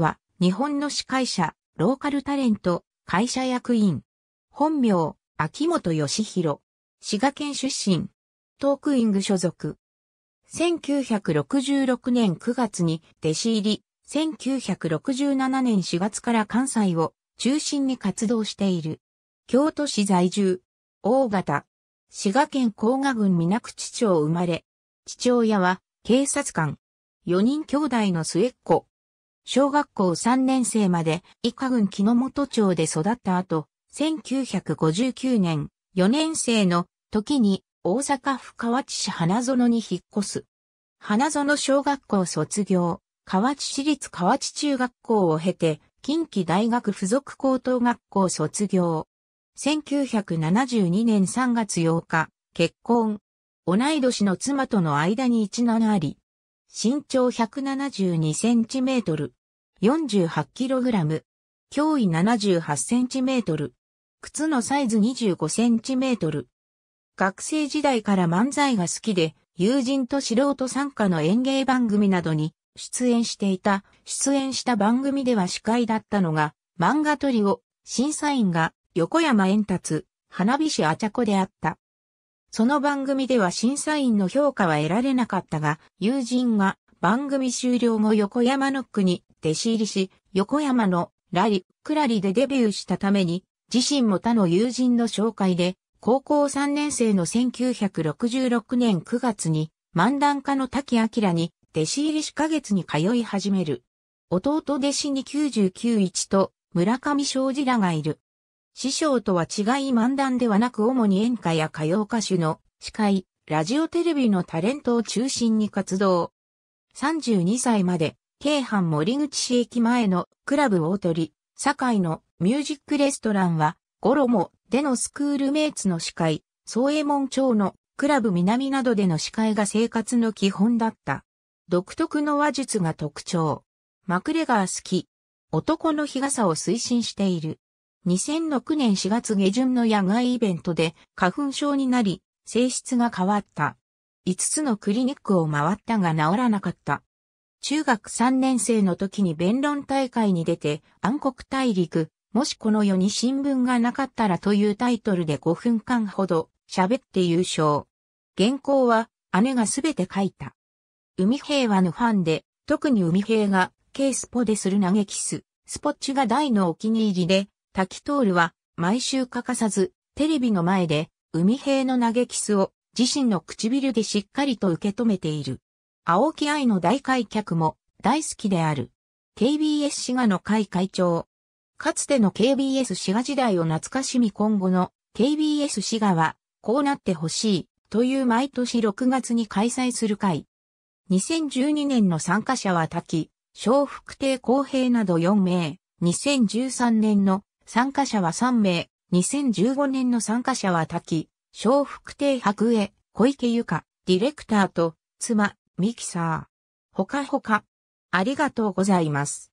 は、日本の司会者、ローカルタレント、会社役員。本名、秋元義弘。滋賀県出身。トークイング所属。1966年9月に弟子入り、1967年4月から関西を中心に活動している。京都市在住、大型、滋賀県甲賀郡水口町生まれ、父親は警察官、4人兄弟の末っ子、小学校3年生まで伊香郡木の本町で育った後、1959年4年生の時に大阪府河内市花園に引っ越す。花園小学校卒業、河内市立河内中学校を経て、近畿大学附属高等学校卒業。1972年3月8日、結婚。同い年の妻との間に一男あり、身長172センチメートル、48キログラム、脅威78センチメートル、靴のサイズ25センチメートル。学生時代から漫才が好きで、友人と素人参加の演芸番組などに出演していた、出演した番組では司会だったのが、漫画トリオ、審査員が横山円達、花火師あちゃこであった。その番組では審査員の評価は得られなかったが、友人が番組終了後横山ノックに弟子入りし、横山のラリ、クラリでデビューしたために、自身も他の友人の紹介で、高校3年生の1966年9月に、漫談家の滝明に、弟子入りしか月に通い始める。弟弟子に991と、村上正治らがいる。師匠とは違い漫談ではなく主に演歌や歌謡歌手の司会、ラジオテレビのタレントを中心に活動。32歳まで、京阪森口市駅前のクラブ大鳥、堺のミュージックレストランは、ゴロモでのスクールメイツの司会、総右衛門町のクラブ南などでの司会が生活の基本だった。独特の話術が特徴。マクレガー好き。男の日傘を推進している。2006年4月下旬の野外イベントで花粉症になり、性質が変わった。5つのクリニックを回ったが治らなかった。中学3年生の時に弁論大会に出て暗黒大陸、もしこの世に新聞がなかったらというタイトルで5分間ほど喋って優勝。原稿は姉がすべて書いた。海平和のファンで、特に海平がケースポでする投げキス、スポッチが大のお気に入りで、滝通は毎週欠かさずテレビの前で海兵の投げキスを自身の唇でしっかりと受け止めている。青木愛の大開脚も大好きである。KBS 滋賀の会会長。かつての KBS 滋賀時代を懐かしみ今後の KBS 滋賀はこうなってほしいという毎年6月に開催する会。2012年の参加者は滝、小福亭公平など4名、2013年の参加者は3名、2015年の参加者は滝、小福亭白江、小池由香、ディレクターと、妻、ミキサー。ほかほか。ありがとうございます。